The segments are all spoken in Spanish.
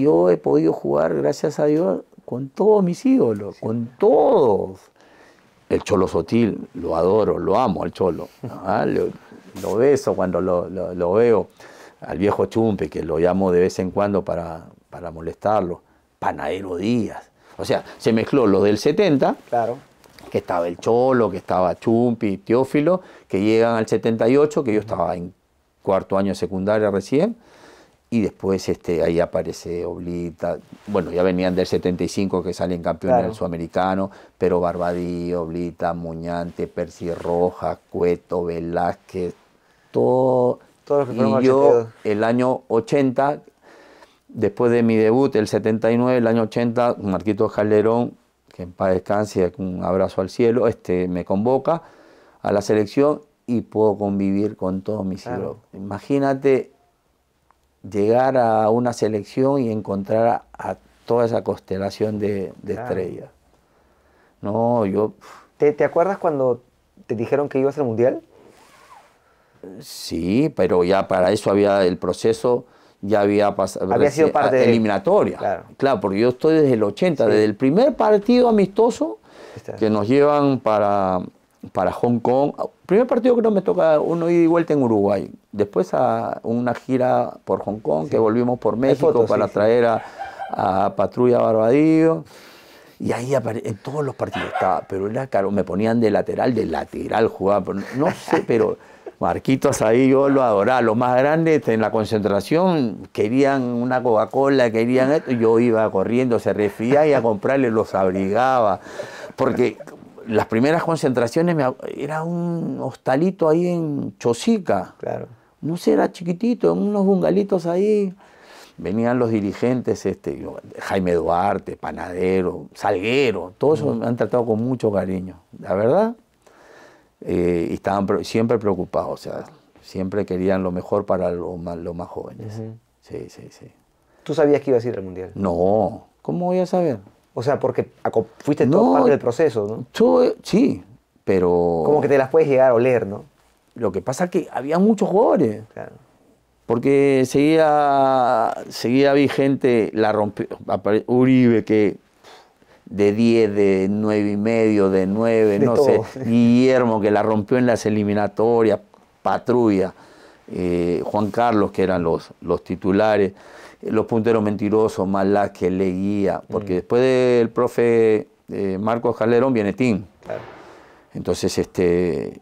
yo he podido jugar, gracias a Dios, con todos mis ídolos, con todos. El Cholo Sotil, lo adoro, lo amo al Cholo. ¿ah? Lo, beso cuando lo, veo. Al viejo Chumpe, que lo llamo de vez en cuando para, para molestarlo. Panadero Díaz. O sea, se mezcló lo del 70, claro. que estaba el Cholo, que estaba Chumpi, Teófilo, que llegan al 78, que yo estaba en cuarto año de secundaria recién y después este, ahí aparece Oblita, bueno, ya venían del 75 que salen campeones del sudamericano, pero Barbadí, Oblita, Muñante, Percy Rojas, Cueto, Velázquez, todo... Todos los que fueron y yo, el año 80, después de mi debut, el 79, el año 80, Marquitos Calderón, que en paz descanse, un abrazo al cielo, este, me convoca a la selección y puedo convivir con todos mis hijos, Imagínate llegar a una selección y encontrar a, toda esa constelación de, estrellas. No, yo... ¿Te, acuerdas cuando te dijeron que ibas al Mundial? Sí, pero ya para eso había el proceso, ya había pasado. Había sido parte eliminatoria. Claro. claro. porque yo estoy desde el 80, desde el primer partido amistoso que nos llevan para para Hong Kong. Primer partido que no me toca uno ida y vuelta en Uruguay. Después a una gira por Hong Kong, que volvimos por México para traer A, Patrulla Barbadillo. Y ahí en todos los partidos estaba, pero era caro, me ponían de lateral, de lateral jugaba, no sé, pero Marquitos ahí yo lo adoraba, los más grandes en la concentración, querían una Coca-Cola, querían esto, yo iba corriendo, se refía y a comprarle los abrigaba, porque las primeras concentraciones era un hostalito ahí en Chosica. Claro. No sé, era chiquitito, unos bungalitos ahí. Venían los dirigentes, este, Jaime Duarte, Panadero, Salguero, todos me han tratado con mucho cariño, la verdad. Eh, y estaban siempre preocupados, o sea, siempre querían lo mejor para los más, jóvenes. Sí, sí, sí. ¿Tú sabías que iba a ir al Mundial? No, ¿cómo voy a saber? O sea, porque fuiste tú todo parte del proceso, ¿no? sí, pero... Como que te las puedes llegar a oler, ¿no? Lo que pasa es que había muchos jugadores. Porque seguía, seguía vigente, la rompió, Uribe que de 10, de 9 y medio, de 9, no sé, Guillermo que la rompió en las eliminatorias, Patrulla, eh, Juan Carlos que eran los titulares. Los punteros mentirosos, más que le guía, porque mm. después del profe eh, Marcos Calderón viene Tim. Entonces, este,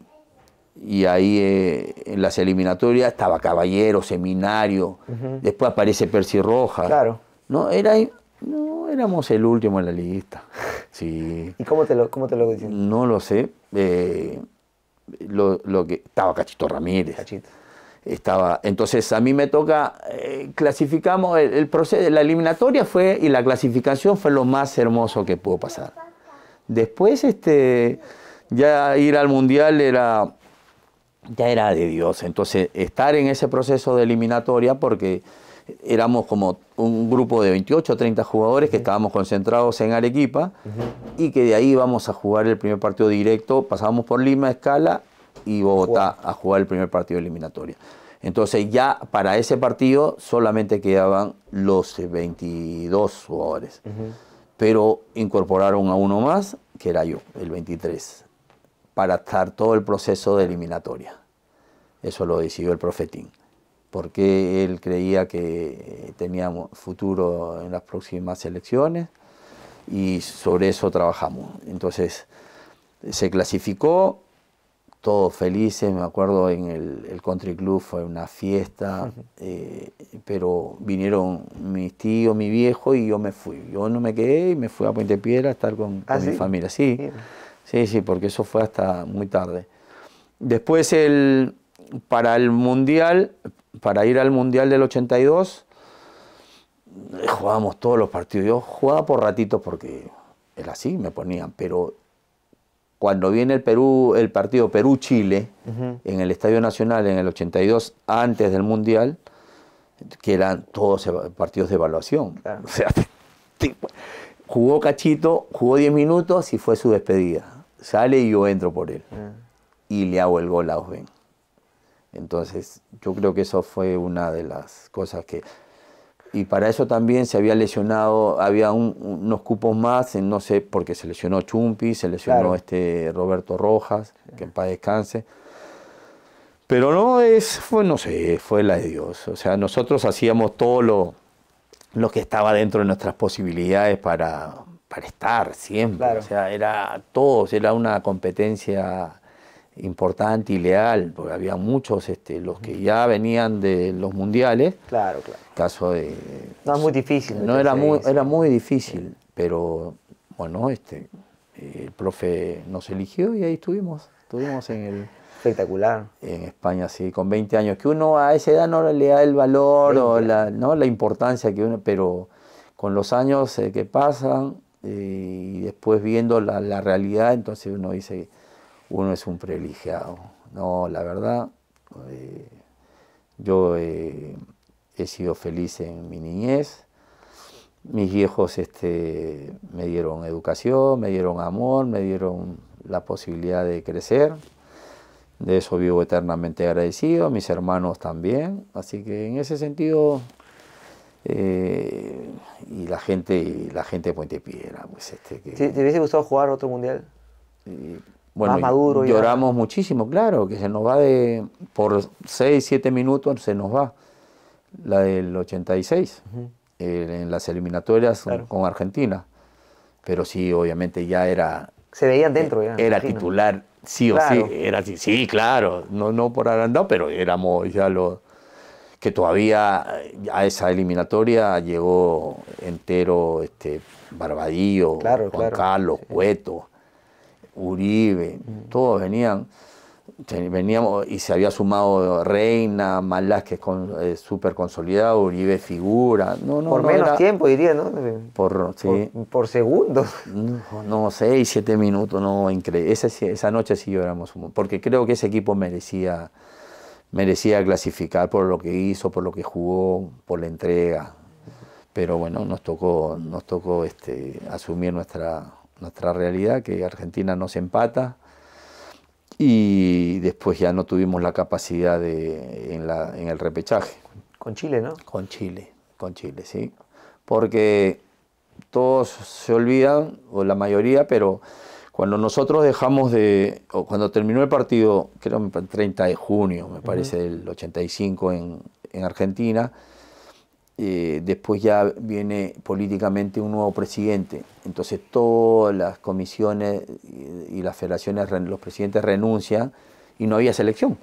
y ahí eh, en las eliminatorias estaba Caballero, Seminario, después aparece Percy Rojas. Claro. No, era, no, éramos el último en la lista. Sí. ¿Y cómo te lo, cómo te lo dicen? No lo sé. Eh, lo, lo, que, estaba Cachito Ramírez. Cachito. Estaba, entonces a mí me toca, eh, clasificamos, el, proceso, la eliminatoria fue y la clasificación fue lo más hermoso que pudo pasar. Después este, ya ir al mundial era, ya era de Dios, entonces estar en ese proceso de eliminatoria porque éramos como un grupo de 28 o 30 jugadores que estábamos concentrados en Arequipa y que de ahí íbamos a jugar el primer partido directo, pasábamos por Lima, Escala y Bogotá a jugar el primer partido de eliminatoria. Entonces ya para ese partido solamente quedaban los 22 eh, jugadores. Pero incorporaron a uno más, que era yo, el 23, para estar todo el proceso de eliminatoria. Eso lo decidió el profetín, porque él creía que eh, teníamos futuro en las próximas elecciones y sobre eso trabajamos. Entonces se clasificó, todos felices, me acuerdo en el, country club fue una fiesta, eh, pero vinieron mis tíos, mi viejo y yo me fui. Yo no me quedé y me fui a Puente Piedra a estar con, ¿Ah, mi familia. Sí, sí, sí, porque eso fue hasta muy tarde. Después el, para el Mundial, para ir al Mundial del 82, eh, jugábamos todos los partidos. Yo jugaba por ratitos porque era así, me ponían, pero cuando viene el Perú, el partido Perú-Chile en el Estadio Nacional en el 82 antes del Mundial, que eran todos partidos de evaluación. O sea, jugó Cachito, jugó 10 minutos y fue su despedida. Sale y yo entro por él. Ah. Y le hago el gol a Osben. Entonces, yo creo que eso fue una de las cosas que y para eso también se había lesionado, había unos cupos más, no sé, porque se lesionó Chumpi, se lesionó este Roberto Rojas, que en paz descanse. Pero no es, fue, no sé, fue la de Dios. O sea, nosotros hacíamos todo lo, lo que estaba dentro de nuestras posibilidades para, para estar siempre. O sea, era todo, era una competencia importante y leal, porque había muchos este, los que ya venían de los mundiales. Claro, claro. Caso de, no es muy difícil. No era muy, era muy difícil, pero bueno, este, eh, el profe nos eligió y ahí estuvimos, estuvimos en el espectacular. En España sí, con 20 años que uno a esa edad no le da el valor o la, importancia que uno, pero con los años eh, que pasan eh, y después viendo la, la realidad, entonces uno dice uno es un privilegiado. No, la verdad, eh, yo eh, he sido feliz en mi niñez. Mis viejos este, me dieron educación, me dieron amor, me dieron la posibilidad de crecer. De eso vivo eternamente agradecido, mis hermanos también. Así que en ese sentido, eh, y la gente, y la gente de Puente Piedra. Pues este, que, ¿Te, hubiese gustado jugar otro mundial? bueno, Lloramos muchísimo, claro, que se nos va de, por 6, 7 minutos se nos va la del 86, eh, en las eliminatorias con Argentina. Pero sí, obviamente ya era... Se veían dentro Era titular, sí o sí, era sí, claro, no, no por agrandado, pero éramos ya lo que todavía eh, a esa eliminatoria llegó entero este Barbadillo, Juan Carlos, Cueto Uribe, mm. todos venían, veníamos y se había sumado Reina, Malásquez con, es eh, súper consolidado, Uribe figura. No, no, por menos tiempo diría, ¿no? Por, por, segundos. No, seis, siete minutos, no, increíble. Esa, noche sí lloramos, porque creo que ese equipo merecía, merecía clasificar por lo que hizo, por lo que jugó, por la entrega. Pero bueno, nos tocó, nos tocó este, asumir nuestra nuestra realidad, que Argentina nos empata y después ya no tuvimos la capacidad de, en, la, en el repechaje. Con Chile, ¿no? Con Chile, con Chile, sí. Porque todos se olvidan, o la mayoría, pero cuando nosotros dejamos de, o cuando terminó el partido, creo el 30 de junio, me parece, del 85 en, en Argentina, eh, después ya viene políticamente un nuevo presidente. Entonces todas las comisiones y las federaciones, los presidentes renuncian y no había selección.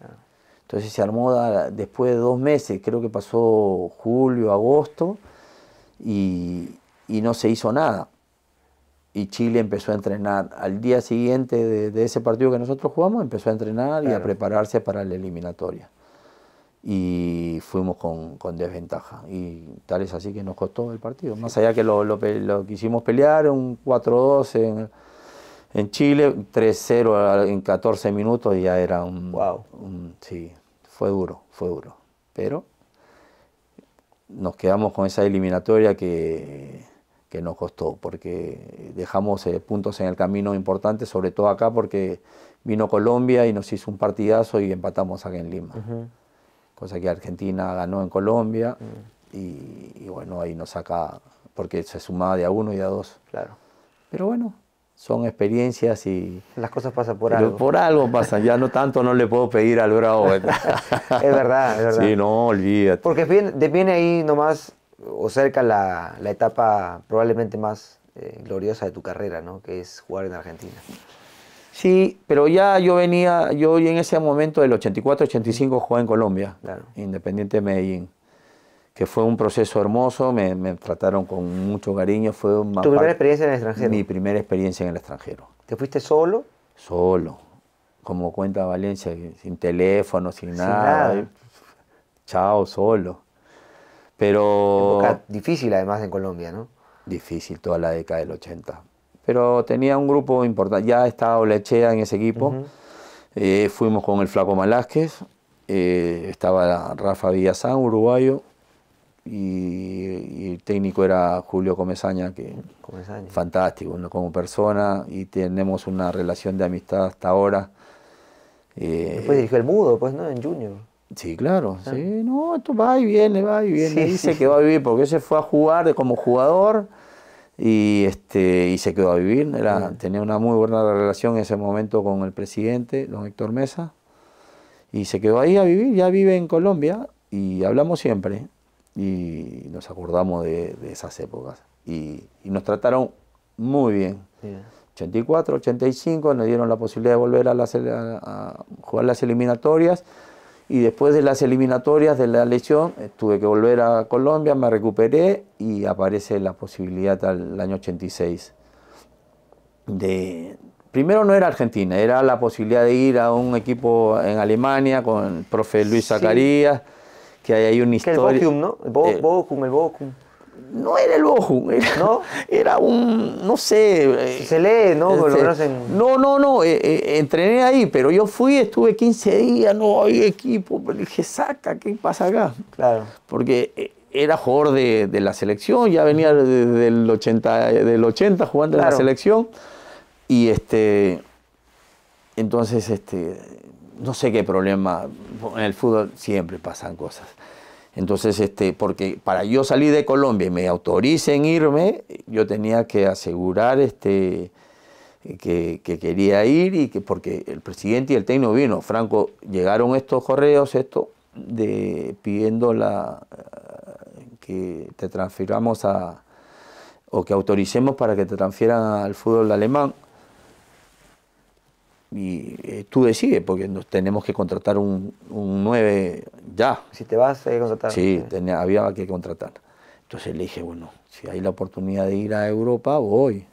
Ah. Entonces se armó después de dos meses, creo que pasó julio, agosto, y, no se hizo nada. Y Chile empezó a entrenar. Al día siguiente de, ese partido que nosotros jugamos, empezó a entrenar y a prepararse para la eliminatoria y fuimos con, con, desventaja. Y tal es así que nos costó el partido. Más allá que lo, lo, quisimos pelear, un 4-2 en, en, Chile, 3-0 en 14 minutos y ya era un, wow. Sí, fue duro, fue duro. Pero nos quedamos con esa eliminatoria que, que nos costó, porque dejamos eh, puntos en el camino importantes, sobre todo acá porque vino Colombia y nos hizo un partidazo y empatamos acá en Lima cosa que Argentina ganó en Colombia mm. y, bueno, ahí nos saca, porque se sumaba de a uno y a dos. Claro. Pero bueno, son experiencias y... Las cosas pasan por algo. Por algo pasan, ya no tanto no le puedo pedir al Bravo. ¿eh? es verdad, es verdad. Sí, no, olvídate. Porque te viene ahí nomás o cerca la, etapa probablemente más eh, gloriosa de tu carrera, ¿no? Que es jugar en Argentina. Sí, pero ya yo venía, yo en ese momento del 84-85 jugué en Colombia, Independiente de Medellín, que fue un proceso hermoso, me, trataron con mucho cariño. Fue ¿Tu primera experiencia en el extranjero? Mi primera experiencia en el extranjero. ¿Te fuiste solo? Solo, como cuenta Valencia, sin teléfono, sin, nada. Eh, chao, solo. Pero... difícil además en Colombia, ¿no? Difícil toda la década del 80 pero tenía un grupo importante. Ya estaba Lechea en ese equipo, eh, fuimos con el Flaco Malásquez, eh, estaba Rafa Villazán, uruguayo, y, el técnico era Julio Comesaña, que Comesaña. fantástico como persona, y tenemos una relación de amistad hasta ahora. Eh, Después dirigió el Mudo, pues, ¿no? En Junior. Sí, claro, ah. sí, no, esto va y viene, va y viene, dice que va a vivir, porque se fue a jugar como jugador y, este, y se quedó a vivir. tenía una muy buena relación en ese momento con el presidente, don Héctor Mesa, y se quedó ahí a vivir, ya vive en Colombia y hablamos siempre y nos acordamos de, esas épocas y, nos trataron muy bien. 84, 85 nos dieron la posibilidad de volver a, las, a jugar las eliminatorias y después de las eliminatorias de la lesión, eh, tuve que volver a Colombia, me recuperé y aparece la posibilidad al año 86 de... Primero no era Argentina, era la posibilidad de ir a un equipo en Alemania con el profe Luis Zacarías, que hay ahí una historia... el Bochum, ¿no? El eh, Bochum, el Bochum no era el ojo, era, un, no sé... Se lee, este, ¿no? No, no, no, eh, eh, entrené ahí, pero yo fui, estuve 15 días, no hay equipo, pero dije, saca, ¿qué pasa acá? Claro. Porque eh, era jugador de, la selección, ya venía desde el 80, del 80 jugando en la selección, y este... Entonces, este, no sé qué problema, en el fútbol siempre pasan cosas. Entonces, este, porque para yo salir de Colombia y me autoricen irme, yo tenía que asegurar este, que, quería ir y que porque el presidente y el técnico vino, Franco, llegaron estos correos, esto, de pidiendo la que te transfiramos a o que autoricemos para que te transfieran al fútbol alemán y eh, tú decides, porque nos tenemos que contratar un, 9 ya. Si te vas, hay que contratar. Sí, había que contratar. Entonces le dije, bueno, si hay la oportunidad de ir a Europa, voy.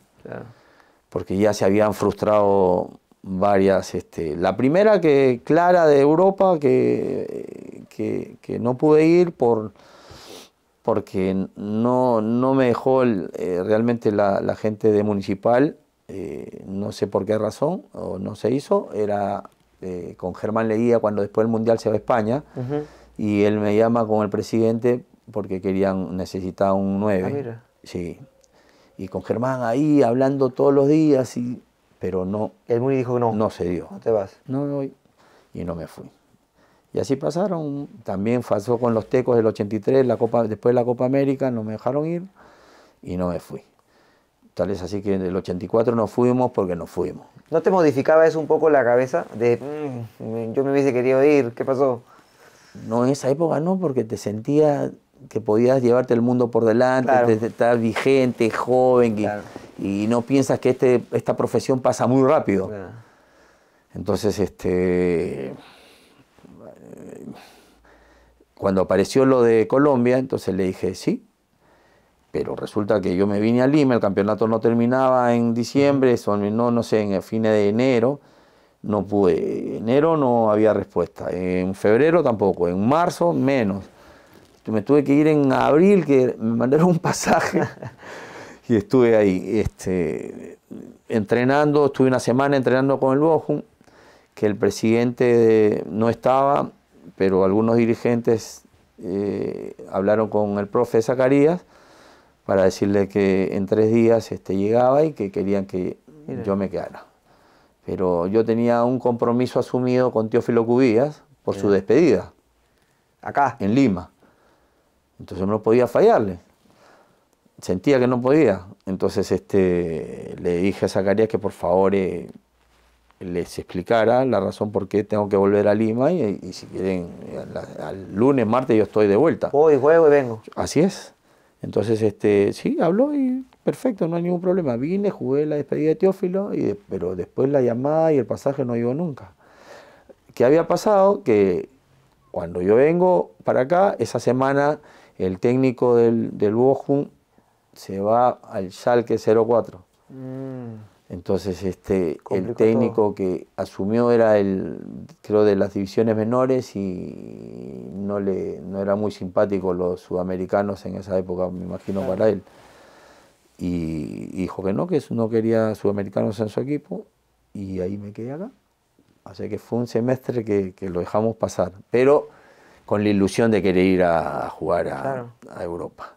Porque ya se habían frustrado varias. Este, la primera que clara de Europa, que, que, no pude ir por porque no, no me dejó eh, realmente la gente de municipal eh, no sé por qué razón, o no se hizo, era eh, con Germán leía cuando después del Mundial se va a España, y él me llama con el presidente porque querían, necesitar un 9. Ah, sí. Y con Germán ahí hablando todos los días, y, pero no. El Muni dijo no. No se dio. No te vas. No, voy. y no me fui. Y así pasaron. También pasó con los tecos del 83, después de la Copa América, no me dejaron ir y no me fui. Tal es así que en el 84 nos fuimos porque nos fuimos. ¿No te modificaba eso un poco la cabeza? De mm, yo me hubiese querido ir, ¿qué pasó? No, en esa época no, porque te sentías que podías llevarte el mundo por delante, Estabas estás vigente, joven, y, no piensas que este, esta profesión pasa muy rápido. Entonces, este cuando apareció lo de Colombia, entonces le dije, sí, pero resulta que yo me vine a Lima, el campeonato no terminaba en diciembre, son, no, sé, en el fin de enero, no pude. Enero no había respuesta, en febrero tampoco, en marzo menos. Me tuve que ir en abril, que me mandaron un pasaje y estuve ahí este, entrenando, estuve una semana entrenando con el Bojum, que el presidente no estaba, pero algunos dirigentes eh, hablaron con el profe Zacarías para decirle que en tres días este, llegaba y que querían que yo me quedara. Pero yo tenía un compromiso asumido con Teófilo Cubías por su despedida. Acá. En Lima. Entonces no podía fallarle. Sentía que no podía. Entonces este, le dije a Zacarías que por favor eh, les explicara la razón por qué tengo que volver a Lima y, si quieren, eh, al, lunes, martes yo estoy de vuelta. Voy, juego y vengo. Así es. Entonces, este, sí, habló y perfecto, no hay ningún problema. Vine, jugué la despedida de Teófilo, y pero después la llamada y el pasaje no llegó nunca. ¿Qué había pasado? Que cuando yo vengo para acá, esa semana el técnico del, del se va al Schalke 04. Entonces, este, el técnico que asumió era el, creo, de las divisiones menores y no le, no era muy simpático los sudamericanos en esa época, me imagino, para él. Y, dijo que no, que no quería sudamericanos en su equipo y ahí me quedé acá. así que fue un semestre que, lo dejamos pasar, pero con la ilusión de querer ir a, jugar a Europa.